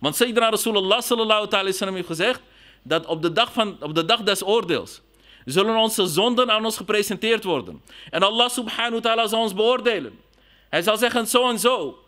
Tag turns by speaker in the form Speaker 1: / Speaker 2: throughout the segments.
Speaker 1: Want Sayyidina Rasulullah sallallahu alayhi wa heeft gezegd dat op de, dag van, op de dag des oordeels zullen onze zonden aan ons gepresenteerd worden. En Allah subhanahu wa ta'ala zal ons beoordelen. Hij zal zeggen zo en zo.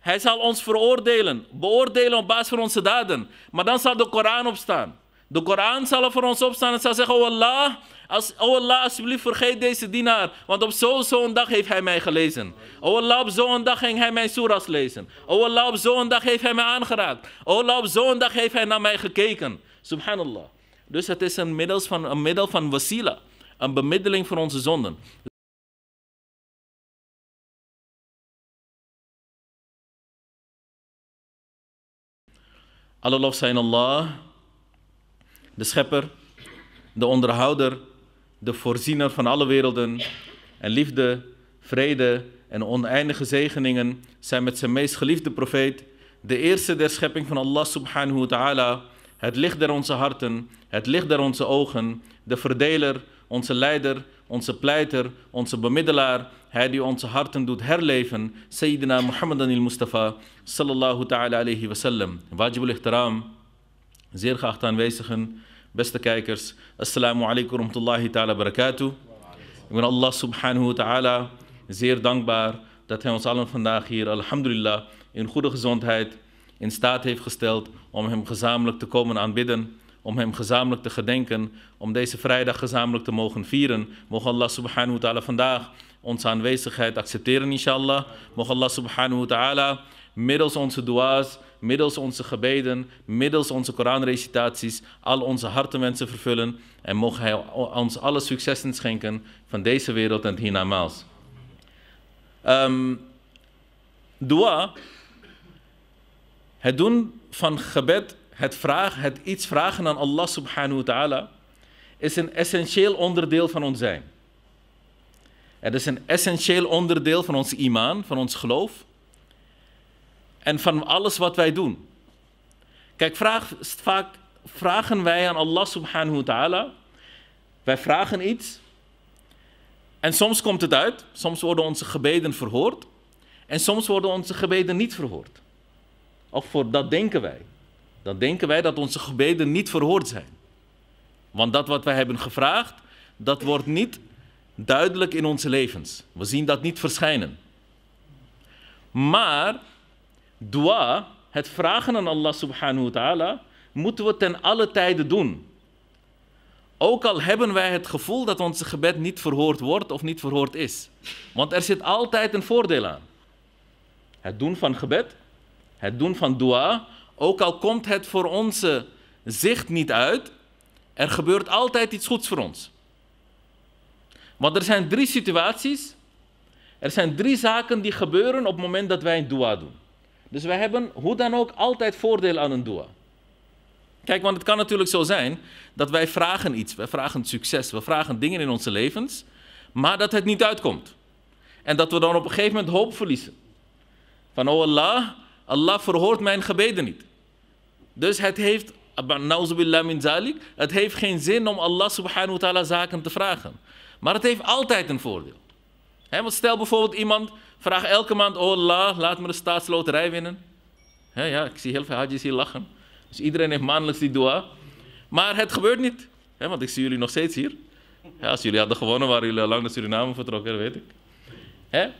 Speaker 1: Hij zal ons veroordelen, beoordelen op basis van onze daden. Maar dan zal de Koran opstaan. De Koran zal voor ons opstaan en zal zeggen, oh Allah, als, oh Allah, alsjeblieft vergeet deze dienaar. Want op zo'n zo dag heeft hij mij gelezen. Oh Allah, op zo'n dag ging hij mijn soeras lezen. Oh Allah, op zo'n dag heeft hij mij aangeraakt. Oh Allah, op zo'n dag heeft hij naar mij gekeken. Subhanallah. Dus het is een, middels van, een middel van wasila. Een bemiddeling voor onze zonden. Alle lof zijn Allah, de schepper, de onderhouder de voorziener van alle werelden. En liefde, vrede en oneindige zegeningen zijn met zijn meest geliefde profeet, de eerste der schepping van Allah subhanahu wa ta'ala, het licht der onze harten, het licht der onze ogen, de verdeler, onze leider, onze pleiter, onze bemiddelaar, hij die onze harten doet herleven, Sayyidina Muhammad al Mustafa, sallallahu ta'ala alayhi wa sallam. Wajibul ihtiram, zeer geachte aanwezigen. Beste kijkers, assalamu alaikum warahmatullahi ta'ala barakatuh. Ik ben Allah subhanahu wa ta'ala zeer dankbaar dat hij ons allen vandaag hier, alhamdulillah, in goede gezondheid in staat heeft gesteld om hem gezamenlijk te komen aanbidden om hem gezamenlijk te gedenken, om deze vrijdag gezamenlijk te mogen vieren. Mogen Allah subhanahu wa ta'ala vandaag onze aanwezigheid accepteren, inshallah. Mogen Allah subhanahu wa ta'ala middels onze dua's, middels onze gebeden, middels onze Koranrecitaties, al onze hartenwensen vervullen en mogen Hij ons alle successen schenken van deze wereld en hiernamaals. Um, ehm, dua, het doen van gebed, het, vragen, het iets vragen aan Allah subhanahu wa ta'ala, is een essentieel onderdeel van ons zijn. Het is een essentieel onderdeel van ons imaan, van ons geloof en van alles wat wij doen. Kijk, vraag, vaak vragen wij aan Allah subhanahu wa ta'ala. Wij vragen iets. En soms komt het uit. Soms worden onze gebeden verhoord. En soms worden onze gebeden niet verhoord. Of voor dat denken wij. Dan denken wij dat onze gebeden niet verhoord zijn. Want dat wat wij hebben gevraagd, dat wordt niet duidelijk in onze levens. We zien dat niet verschijnen. Maar dua, het vragen aan Allah subhanahu wa ta'ala, moeten we ten alle tijden doen. Ook al hebben wij het gevoel dat onze gebed niet verhoord wordt of niet verhoord is. Want er zit altijd een voordeel aan. Het doen van gebed, het doen van dua, ook al komt het voor onze zicht niet uit, er gebeurt altijd iets goeds voor ons. Want er zijn drie situaties, er zijn drie zaken die gebeuren op het moment dat wij een dua doen. Dus wij hebben hoe dan ook altijd voordeel aan een dua. Kijk, want het kan natuurlijk zo zijn dat wij vragen iets. Wij vragen succes, we vragen dingen in onze levens, maar dat het niet uitkomt. En dat we dan op een gegeven moment hoop verliezen. Van, oh Allah, Allah verhoort mijn gebeden niet. Dus het heeft, min zalik, het heeft geen zin om Allah subhanahu wa ta'ala zaken te vragen. Maar het heeft altijd een voordeel. want stel bijvoorbeeld iemand Vraag elke maand, oh Allah, laat me de staatsloterij winnen. ja, ik zie heel veel hadjes hier lachen. Dus iedereen heeft maandelijks die dua. Maar het gebeurt niet. hè? want ik zie jullie nog steeds hier. Ja, als jullie hadden gewonnen, waren jullie lang naar Suriname vertrokken, dat weet ik.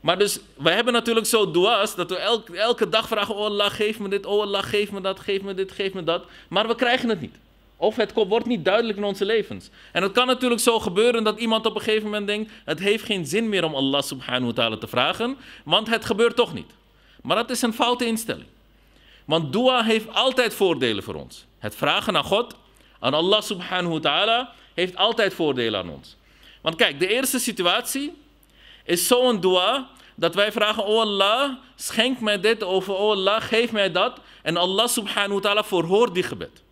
Speaker 1: Maar dus, we hebben natuurlijk zo dua's dat we elke, elke dag vragen: Oh Allah, geef me dit, oh Allah, geef me dat, geef me dit, geef me dat. Maar we krijgen het niet. Of het wordt niet duidelijk in onze levens. En het kan natuurlijk zo gebeuren dat iemand op een gegeven moment denkt: het heeft geen zin meer om Allah subhanahu wa ta'ala te vragen, want het gebeurt toch niet. Maar dat is een foute instelling. Want dua heeft altijd voordelen voor ons. Het vragen aan God, aan Allah subhanahu wa ta'ala, heeft altijd voordelen aan ons. Want kijk, de eerste situatie is zo'n dua dat wij vragen: Oh Allah, schenk mij dit of Oh Allah, geef mij dat. En Allah subhanahu wa ta'ala verhoort die gebed.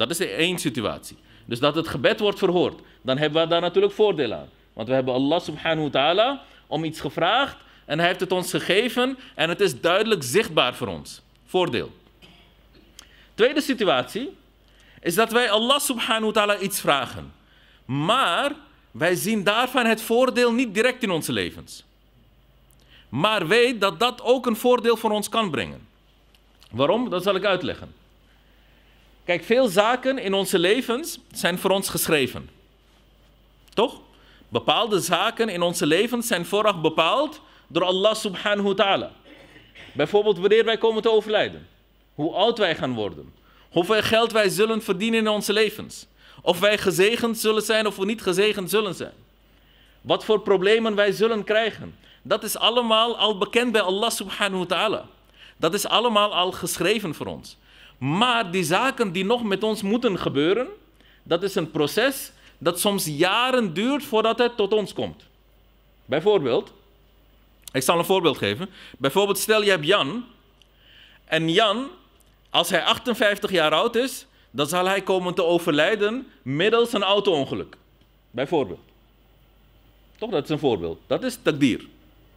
Speaker 1: Dat is de één situatie. Dus dat het gebed wordt verhoord. Dan hebben we daar natuurlijk voordeel aan. Want we hebben Allah subhanahu wa ta'ala om iets gevraagd. En hij heeft het ons gegeven. En het is duidelijk zichtbaar voor ons. Voordeel. Tweede situatie is dat wij Allah subhanahu wa ta'ala iets vragen. Maar wij zien daarvan het voordeel niet direct in onze levens. Maar weet dat dat ook een voordeel voor ons kan brengen. Waarom? Dat zal ik uitleggen. Kijk, veel zaken in onze levens zijn voor ons geschreven. Toch? Bepaalde zaken in onze levens zijn vooraf bepaald door Allah subhanahu wa ta'ala. Bijvoorbeeld wanneer wij komen te overlijden. Hoe oud wij gaan worden. Hoeveel geld wij zullen verdienen in onze levens. Of wij gezegend zullen zijn of we niet gezegend zullen zijn. Wat voor problemen wij zullen krijgen. Dat is allemaal al bekend bij Allah subhanahu wa ta'ala. Dat is allemaal al geschreven voor ons. Maar die zaken die nog met ons moeten gebeuren, dat is een proces dat soms jaren duurt voordat het tot ons komt. Bijvoorbeeld, ik zal een voorbeeld geven. Bijvoorbeeld, stel je hebt Jan. En Jan, als hij 58 jaar oud is, dan zal hij komen te overlijden middels een auto-ongeluk. Bijvoorbeeld. Toch, dat is een voorbeeld. Dat is takdir.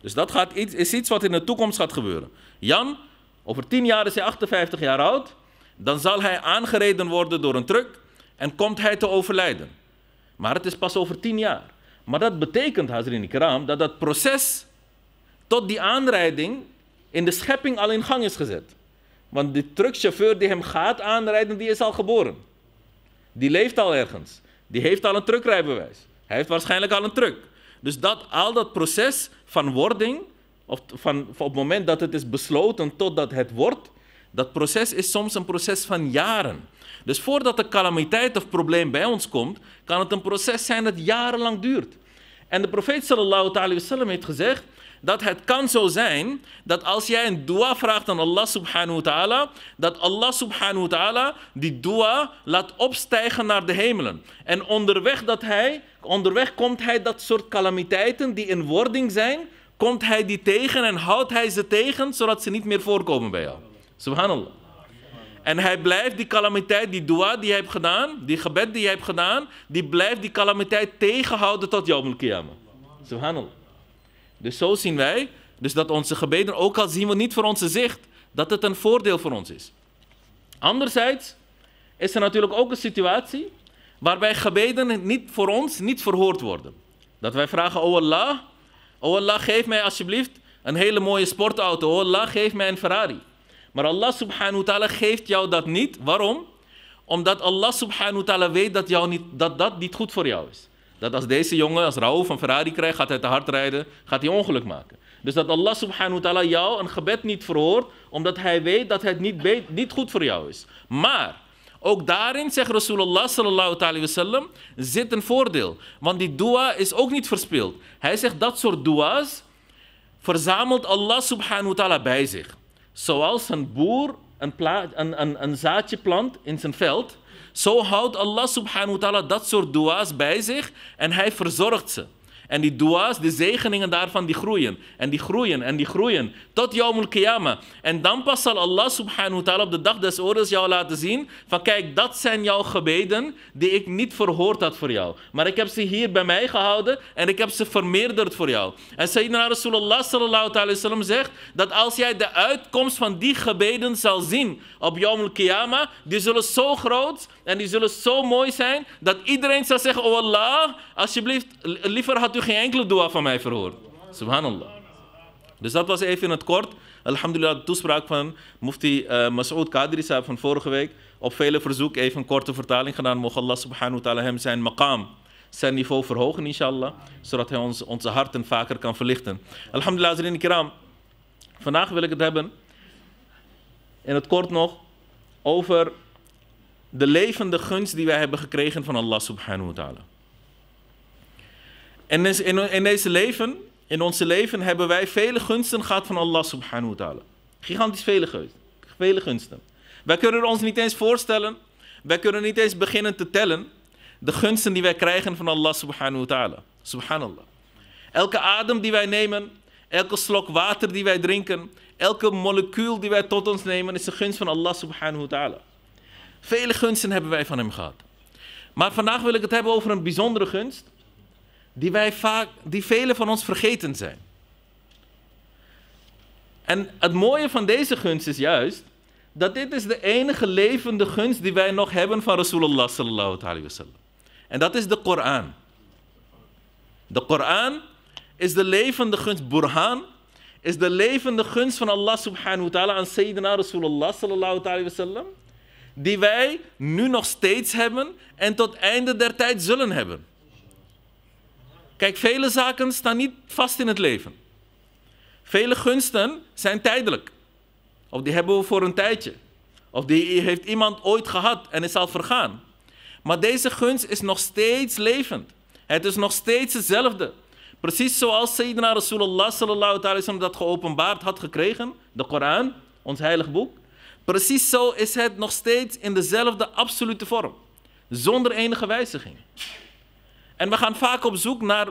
Speaker 1: Dus dat gaat iets, is iets wat in de toekomst gaat gebeuren. Jan, over 10 jaar is hij 58 jaar oud dan zal hij aangereden worden door een truck en komt hij te overlijden. Maar het is pas over tien jaar. Maar dat betekent, Hazrin Ikram, dat dat proces tot die aanrijding in de schepping al in gang is gezet. Want die truckchauffeur die hem gaat aanrijden, die is al geboren. Die leeft al ergens. Die heeft al een truckrijbewijs. Hij heeft waarschijnlijk al een truck. Dus dat, al dat proces van wording, of van, op het moment dat het is besloten totdat het wordt, dat proces is soms een proces van jaren. Dus voordat de calamiteit of probleem bij ons komt, kan het een proces zijn dat jarenlang duurt. En de profeet sallallahu alayhi wasallam heeft gezegd dat het kan zo zijn dat als jij een dua vraagt aan Allah subhanahu wa ta'ala, dat Allah subhanahu wa ta'ala die dua laat opstijgen naar de hemelen. En onderweg, dat hij, onderweg komt hij dat soort calamiteiten die in wording zijn, komt hij die tegen en houdt hij ze tegen zodat ze niet meer voorkomen bij jou. Subhanallah. En hij blijft die calamiteit, die dua die je hebt gedaan, die gebed die je hebt gedaan, die blijft die calamiteit tegenhouden tot jouw al-Qiyamah. Subhanallah. Dus zo zien wij, dus dat onze gebeden, ook al zien we niet voor onze zicht, dat het een voordeel voor ons is. Anderzijds is er natuurlijk ook een situatie waarbij gebeden niet voor ons niet verhoord worden. Dat wij vragen, oh Allah, oh Allah geef mij alsjeblieft een hele mooie sportauto, oh Allah geef mij een Ferrari. Maar Allah subhanahu wa ta'ala geeft jou dat niet. Waarom? Omdat Allah subhanahu wa ta'ala weet dat, jou niet, dat dat niet goed voor jou is. Dat als deze jongen, als Raoul van Ferrari krijgt, gaat hij te hard rijden, gaat hij ongeluk maken. Dus dat Allah subhanahu wa ta'ala jou een gebed niet verhoort, omdat hij weet dat het niet, niet goed voor jou is. Maar, ook daarin, zegt Rasulullah sallallahu alayhi wasallam, zit een voordeel. Want die dua is ook niet verspild. Hij zegt dat soort dua's verzamelt Allah subhanahu wa ta'ala bij zich. Zoals een boer een, een, een, een zaadje plant in zijn veld, zo houdt Allah subhanahu wa ta'ala dat soort dua's bij zich en hij verzorgt ze. En die dua's, de zegeningen daarvan, die groeien. En die groeien en die groeien. Tot jouw Qiyamah. En dan pas zal Allah subhanahu wa ta'ala op de dag des oordeels jou laten zien. Van kijk, dat zijn jouw gebeden die ik niet verhoord had voor jou. Maar ik heb ze hier bij mij gehouden en ik heb ze vermeerderd voor jou. En Sayyidina Rasulullah sallallahu alayhi wa zegt dat als jij de uitkomst van die gebeden zal zien op jouw Qiyamah. Die zullen zo groot en die zullen zo mooi zijn dat iedereen zal zeggen, oh Allah, alsjeblieft, liever had had u geen enkele dua van mij verhoord. Subhanallah. Dus dat was even in het kort. Alhamdulillah, de toespraak van mufti uh, eh, Masoud Kadri saab van vorige week. Op vele verzoek even een korte vertaling gedaan. Mocht Allah subhanahu wa ta'ala hem zijn maqam, zijn niveau verhogen inshallah. Zodat hij ons, onze harten vaker kan verlichten. Alhamdulillah, Azrin Kiram. Vandaag wil ik het hebben, in het kort nog, over de levende gunst die wij hebben gekregen van Allah subhanahu wa ta'ala. En dus in, deze leven, in onze leven hebben wij vele gunsten gehad van Allah subhanahu wa ta'ala. Gigantisch vele gunsten. Vele gunsten. Wij kunnen ons niet eens voorstellen, wij kunnen niet eens beginnen te tellen de gunsten die wij krijgen van Allah subhanahu wa ta'ala. Subhanallah. Elke adem die wij nemen, elke slok water die wij drinken, elke molecuul die wij tot ons nemen is de gunst van Allah subhanahu wa ta'ala. Vele gunsten hebben wij van hem gehad. Maar vandaag wil ik het hebben over een bijzondere gunst die wij vaak, die velen van ons vergeten zijn. En het mooie van deze gunst is juist dat dit is de enige levende gunst die wij nog hebben van Rasulullah sallallahu alayhi wasallam. En dat is de Koran. De Koran is de levende gunst, Burhan is de levende gunst van Allah subhanahu wa ta'ala aan Sayyidina Rasulullah sallallahu alayhi wasallam, die wij nu nog steeds hebben en tot einde der tijd zullen hebben. Kijk, vele zaken staan niet vast in het leven. Vele gunsten zijn tijdelijk. Of die hebben we voor een tijdje. Of die heeft iemand ooit gehad en is al vergaan. Maar deze gunst is nog steeds levend. Het is nog steeds hetzelfde. Precies zoals Sayyidina Rasulullah sallallahu alaihi dat geopenbaard had gekregen, de Koran, ons heilig boek. Precies zo is het nog steeds in dezelfde absolute vorm, zonder enige wijziging. En we gaan vaak op zoek naar,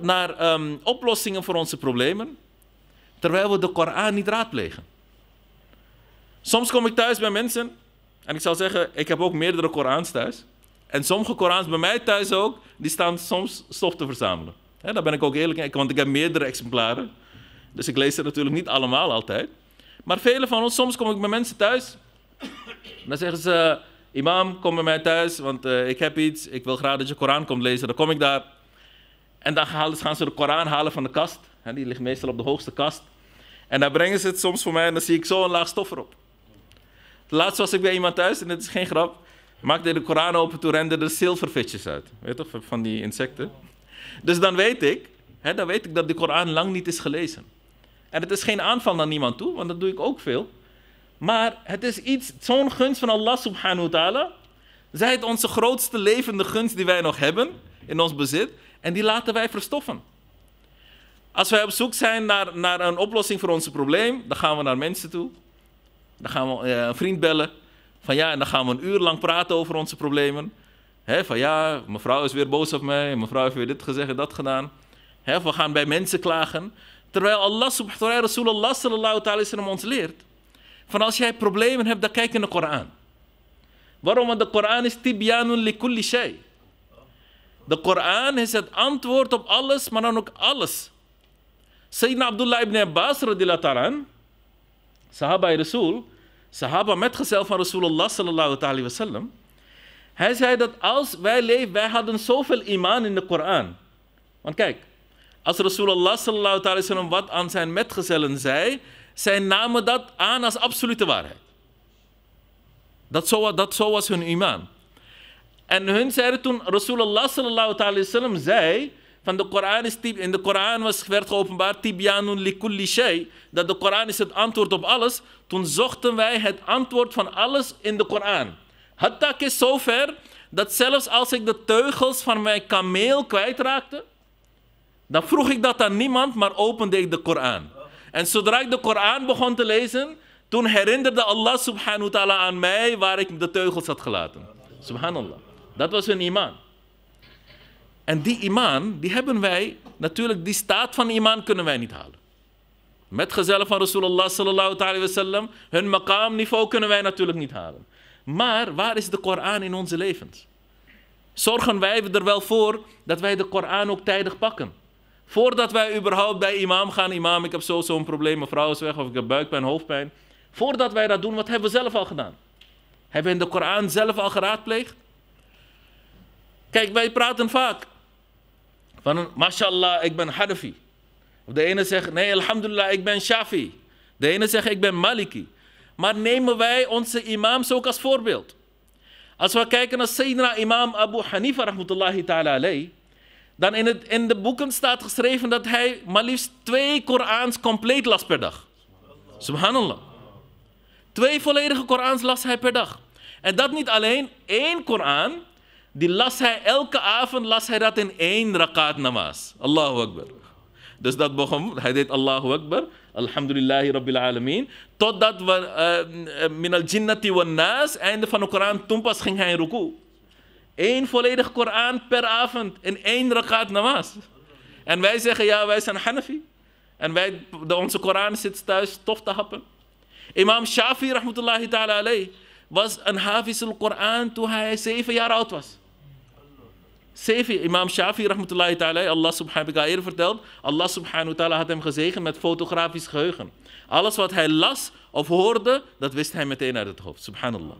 Speaker 1: naar ehm, oplossingen voor onze problemen, terwijl we de Koran niet raadplegen. Soms kom ik thuis bij mensen en ik zou zeggen, ik heb ook meerdere Korans thuis. En sommige Korans bij mij thuis ook, die staan soms stof te verzamelen. daar ben ik ook eerlijk in, want ik heb meerdere exemplaren. Dus ik lees ze natuurlijk niet allemaal altijd. Maar velen van ons, soms kom ik bij mensen thuis. En dan zeggen ze, imam, kom bij mij thuis, want eh, ik heb iets. Ik wil graag dat je Koran komt lezen. Dan kom ik daar. En dan gaan ze de Koran halen van de kast. die ligt meestal op de hoogste kast. En daar brengen ze het soms voor mij en dan zie ik zo een laag op. erop. Laatst was ik bij iemand thuis, en dit is geen grap, maakte de Koran open, toen renden er zilvervisjes uit. Weet toch, van die insecten. Dus dan weet ik, hè, dan weet ik dat de Koran lang niet is gelezen. En het is geen aanval naar niemand toe, want dat doe ik ook veel. Maar het is iets, zo'n gunst van Allah subhanahu wa ta'ala. Zij het onze grootste levende gunst die wij nog hebben in ons bezit. En die laten wij verstoffen. Als wij op zoek zijn naar, naar een oplossing voor ons probleem, dan gaan we naar mensen toe. Dan gaan we eh, een vriend bellen. Van ja, en dan gaan we een uur lang praten over onze problemen. van ja, mevrouw is weer boos op mij, mevrouw heeft weer dit gezegd en dat gedaan. we gaan bij mensen klagen. Terwijl Allah subhanahu wa ta'ala ons leert van als jij problemen hebt, dan kijk in de Koran. Waarom? Want de Koran is tibyanun li shay. De Koran is het antwoord op alles, maar dan ook alles. Sayyidina Abdullah ibn Abbas radiallahu ta'ala sahaba Rasul, sahaba metgezel van Rasulullah sallallahu alaihi wasallam. hij zei dat als wij leefden, wij hadden zoveel iman in de Koran. Want kijk, als Rasulullah sallallahu alayhi wa wat aan zijn metgezellen zei, zij namen dat aan als absolute waarheid. Dat zo, dat was hun imam. En hun zeiden toen, Rasulullah sallallahu zei, van de Koran is, in de Koran was, werd geopenbaard, tibyanun likulli shay, dat de Koran is het antwoord op alles. Toen zochten wij het antwoord van alles in de Koran. tak is zover dat zelfs als ik de teugels van mijn kameel kwijtraakte, dan vroeg ik dat aan niemand, maar opende ik de Koran. En zodra ik de Koran begon te lezen, toen herinnerde Allah subhanahu wa ta'ala aan mij waar ik de teugels had gelaten. Subhanallah. Dat was hun iman. En die iman, die hebben wij, natuurlijk die staat van iman kunnen wij niet halen. Met gezellen van Rasulullah sallallahu alaihi wasallam, hun niveau kunnen wij natuurlijk niet halen. Maar waar is de Koran in onze levens? Zorgen wij er wel voor dat wij de Koran ook tijdig pakken? Voordat wij überhaupt bij imam gaan, imam, ik heb zo zo'n probleem, mijn vrouw is weg of ik heb buikpijn, hoofdpijn. Voordat wij dat doen, wat hebben we zelf al gedaan? Hebben we in de Koran zelf al geraadpleegd? Kijk, wij praten vaak van, mashallah, ik ben Hanafi. Of de ene zegt, nee, alhamdulillah, ik ben Shafi. De ene zegt, ik ben Maliki. Maar nemen wij onze imams ook als voorbeeld? Als we kijken naar Sayyidina imam Abu Hanifa, rahmatullahi ta'ala dan in, het, in de boeken staat geschreven dat hij maar liefst twee Korans compleet las per dag. Subhanallah. Twee volledige Korans las hij per dag. En dat niet alleen, één Koran, die las hij elke avond, las hij dat in één rakat namaz. Allahu Akbar. Dus dat begon, hij deed Allahu Akbar, Alhamdulillahi Rabbil Alameen, totdat we, eh, eh, min al-jinnati wa nas, einde van de Koran, toen pas ging hij in ruku. Eén volledig Koran per avond in één rakat namaz. En wij zeggen, ja, wij zijn Hanafi. En wij, de, onze Koran zit thuis tof te happen. Imam Shafi, rahmatullahi ta'ala alayh, was een hafiz koran toen hij zeven jaar oud was. Zeven, Imam Shafi, rahmatullahi ta'ala, Allah subhanahu wa ta'ala vertelt, Allah subhanahu wa ta'ala had hem gezegend met fotografisch geheugen. Alles wat hij las of hoorde, dat wist hij meteen uit het hoofd, subhanallah.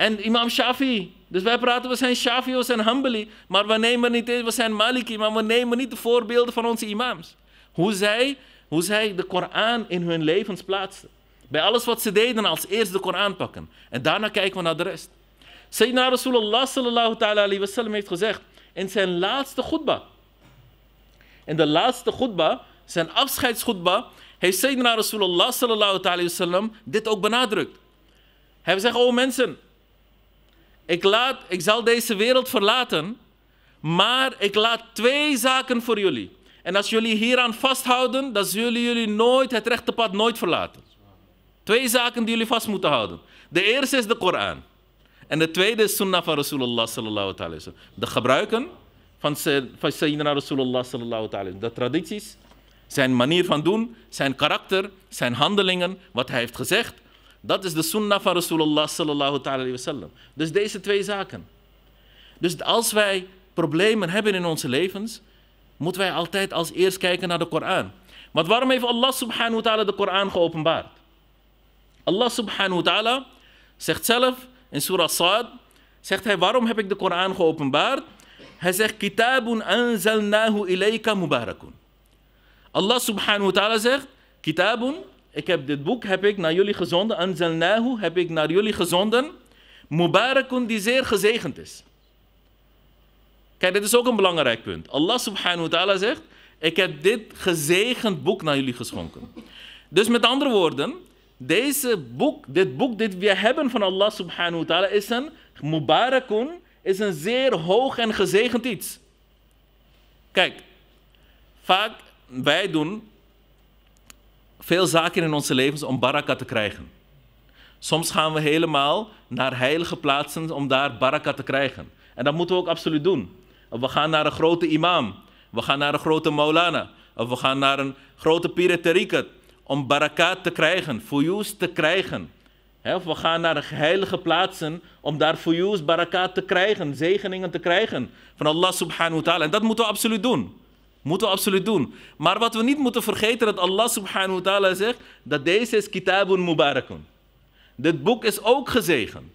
Speaker 1: En imam Shafi. Dus wij praten, we zijn Shafi, we zijn Hanbali. Maar we nemen niet we zijn Maliki. Maar we nemen niet de voorbeelden van onze imams. Hoe zij, hoe zij de Koran in hun levens plaatsten. Bij alles wat ze deden, als eerst de Koran pakken. En daarna kijken we naar de rest. Sayyidina Rasulullah sallallahu ta'ala alayhi wasallam heeft gezegd in zijn laatste khutbah. In de laatste khutbah, zijn afscheidskhutbah, heeft Sayyidina Rasulullah sallallahu alayhi alayhi wasallam dit ook benadrukt. Hij zegt, oh mensen, ik, laat, ik zal deze wereld verlaten, maar ik laat twee zaken voor jullie. En als jullie hieraan vasthouden, dan zullen jullie nooit het rechte pad nooit verlaten. Twee zaken die jullie vast moeten houden. De eerste is de Koran. En de tweede is sunnah van Rasulullah sallallahu alaihi wasallam. De gebruiken van, van Sayyidina Rasulullah sallallahu alaihi wasallam. De tradities, zijn manier van doen, zijn karakter, zijn handelingen, wat hij heeft gezegd, dat is de sunnah van Rasulullah sallallahu alayhi wasallam. Dus deze twee zaken. Dus als wij problemen hebben in onze levens, moeten wij altijd als eerst kijken naar de Koran. Want waarom heeft Allah subhanahu wa ta'ala de Koran geopenbaard? Allah subhanahu wa ta'ala zegt zelf in Surah Sa'd, zegt hij waarom heb ik de Koran geopenbaard? Hij zegt kitabun anzalnahu ilayka mubarakun. Allah subhanahu wa ta'ala zegt kitabun ik heb dit boek heb ik naar jullie gezonden. Anzalnahu heb ik naar jullie gezonden. Mubarakun die zeer gezegend is. Kijk, dit is ook een belangrijk punt. Allah subhanahu wa ta'ala zegt, ik heb dit gezegend boek naar jullie geschonken. Dus met andere woorden, deze boek, dit boek dat we hebben van Allah subhanahu wa ta'ala is een mubarakun, is een zeer hoog en gezegend iets. Kijk, vaak wij doen veel zaken in onze levens om baraka te krijgen. Soms gaan we helemaal naar heilige plaatsen om daar baraka te krijgen. En dat moeten we ook absoluut doen. we gaan naar een grote imam. We gaan naar een grote maulana. Of we gaan naar een grote piraterieket Om baraka te krijgen, fuyus te krijgen. of we gaan naar heilige plaatsen om daar fuyus, baraka te krijgen. Zegeningen te krijgen van Allah subhanahu wa ta'ala. En dat moeten we absoluut doen. Moeten we absoluut doen. Maar wat we niet moeten vergeten, dat Allah subhanahu wa ta'ala zegt, dat deze is kitabun mubarakun. Dit boek is ook gezegend.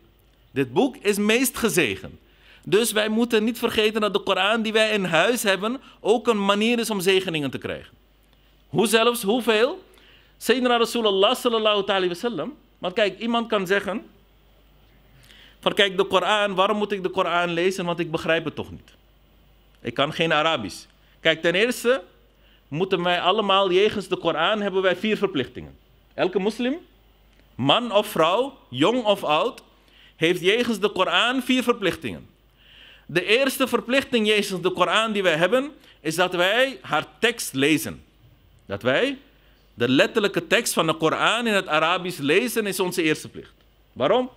Speaker 1: Dit boek is meest gezegend. Dus wij moeten niet vergeten dat de Koran die wij in huis hebben, ook een manier is om zegeningen te krijgen. Hoe zelfs, hoeveel? Sayyidina Rasulullah sallallahu alayhi wa sallam. Want kijk, iemand kan zeggen, van kijk, de Koran, waarom moet ik de Koran lezen? Want ik begrijp het toch niet. Ik kan geen Arabisch. Kijk, ten eerste moeten wij allemaal, jegens de Koran, hebben wij vier verplichtingen. Elke moslim, man of vrouw, jong of oud, heeft jegens de Koran vier verplichtingen. De eerste verplichting jegens de Koran die wij hebben, is dat wij haar tekst lezen. Dat wij de letterlijke tekst van de Koran in het Arabisch lezen, is onze eerste plicht. Waarom?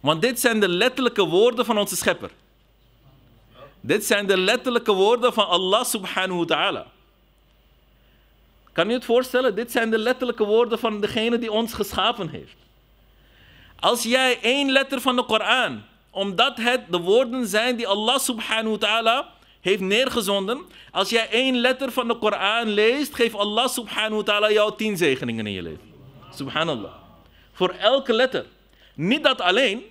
Speaker 1: Want dit zijn de letterlijke woorden van onze schepper. Dit zijn de letterlijke woorden van Allah subhanahu wa ta'ala. Kan je het voorstellen? Dit zijn de letterlijke woorden van degene die ons geschapen heeft. Als jij één letter van de Koran, omdat het de woorden zijn die Allah subhanahu wa ta'ala heeft neergezonden. Als jij één letter van de Koran leest, geeft Allah subhanahu wa ta'ala jou tien zegeningen in je leven. Subhanallah. Voor elke letter. Niet dat alleen,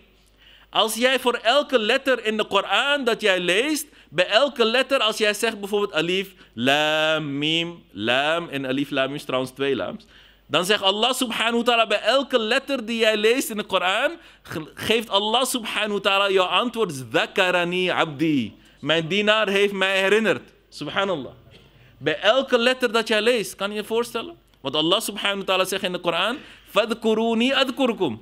Speaker 1: als jij voor elke letter in de Koran dat jij leest, bij elke letter, als jij zegt bijvoorbeeld alif, lam, mim, lam, en alif, lam is trouwens twee lams. Dan zegt Allah subhanahu wa ta'ala bij elke letter die jij leest in de Koran, geeft Allah subhanahu wa ta'ala jouw antwoord, zakarani abdi. Mijn dienaar heeft mij herinnerd. Subhanallah. Bij elke letter dat jij leest, kan je je voorstellen? Want Allah subhanahu wa ta'ala zegt in de Koran, fadkuruni adkurkum.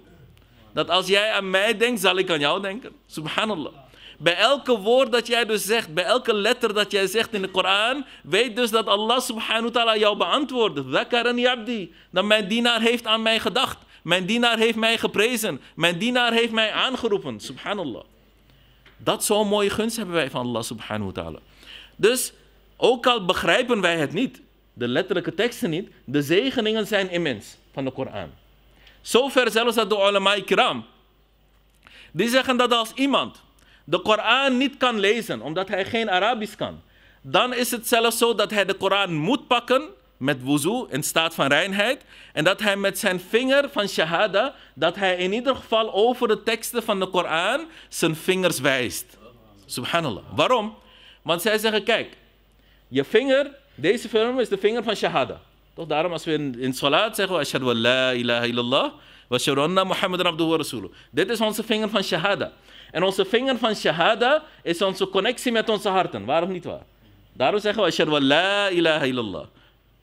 Speaker 1: Dat als jij aan mij denkt, zal ik aan jou denken. Subhanallah. Bij elke woord dat jij dus zegt, bij elke letter dat jij zegt in de Koran, weet dus dat Allah subhanahu wa ta'ala jou beantwoordt. Dat mijn dienaar heeft aan mij gedacht. Mijn dienaar heeft mij geprezen. Mijn dienaar heeft mij aangeroepen. Subhanallah. Dat zo'n mooie gunst hebben wij van Allah subhanahu wa ta'ala. Dus, ook al begrijpen wij het niet, de letterlijke teksten niet, de zegeningen zijn immens van de Koran. Zover zelfs dat de ulama ikram. Die zeggen dat als iemand de Koran niet kan lezen, omdat hij geen Arabisch kan, dan is het zelfs zo dat hij de Koran moet pakken met wuzu, in staat van reinheid, en dat hij met zijn vinger van shahada, dat hij in ieder geval over de teksten van de Koran zijn vingers wijst. Subhanallah. Waarom? Want zij zeggen, kijk, je vinger, deze film is de vinger van shahada. Toch daarom als we in, in salat zeggen, ashadu wa la ilaha illallah, wa anna Muhammadan abduhu wa rasuluh. Dit is onze vinger van shahada. En onze vinger van shahada is onze connectie met onze harten. Waarom niet waar? Daarom zeggen we ashadu wa la ilaha illallah.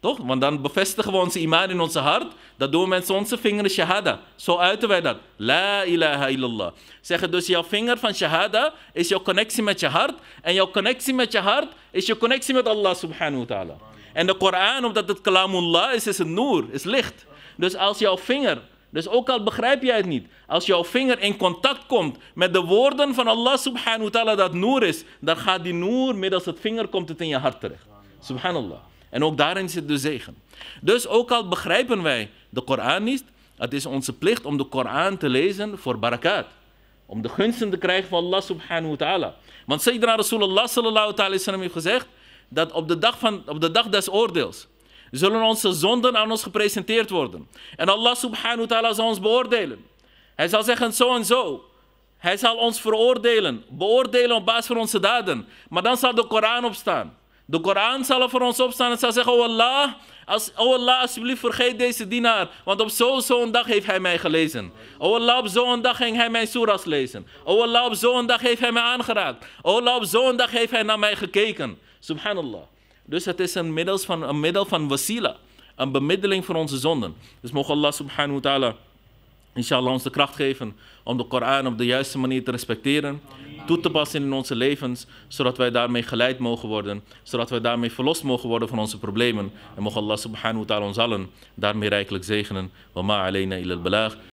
Speaker 1: Toch? Want dan bevestigen we onze iman in onze hart. Dat doen we met onze vinger shahada. Zo uiten wij dat. La ilaha illallah. Zeggen dus jouw vinger van shahada is jouw connectie met je hart. En jouw connectie met je hart is je connectie met Allah subhanahu wa ta'ala. En de Koran, omdat het kalamullah is, is het noer, is licht. Dus als jouw vinger, dus ook al begrijp jij het niet, als jouw vinger in contact komt met de woorden van Allah subhanahu wa ta'ala dat noer is, dan gaat die noer, middels het vinger, komt het in je hart terecht. Subhanallah. En ook daarin zit de zegen. Dus ook al begrijpen wij de Koran niet, het is onze plicht om de Koran te lezen voor barakat. Om de gunsten te krijgen van Allah subhanahu wa ta'ala. Want Sayyidina Rasulullah sallallahu ta'ala heeft gezegd, dat op de dag, van, op de dag des oordeels zullen onze zonden aan ons gepresenteerd worden. En Allah subhanahu wa ta'ala zal ons beoordelen. Hij zal zeggen zo en zo. Hij zal ons veroordelen, beoordelen op basis van onze daden. Maar dan zal de Koran opstaan. De Koran zal voor ons opstaan en zal zeggen, oh Allah, als, oh Allah, alsjeblieft vergeet deze dienaar. Want op zo'n dag heeft hij mij gelezen. Oh Allah, op zo'n dag ging hij mijn soeras lezen. Oh Allah, op zo'n dag heeft hij mij aangeraakt. Oh Allah, op zo'n dag heeft hij naar mij gekeken. Subhanallah. Dus het is een, van, een middel van wasila. Een bemiddeling voor onze zonden. Dus mogen Allah subhanahu wa ta'ala inshallah ons de kracht geven om de Koran op de juiste manier te respecteren, toe te passen in onze levens, zodat wij daarmee geleid mogen worden, zodat wij daarmee verlost mogen worden van onze problemen. En mogen Allah subhanahu wa ta'ala ons allen daarmee rijkelijk zegenen. Wa ma al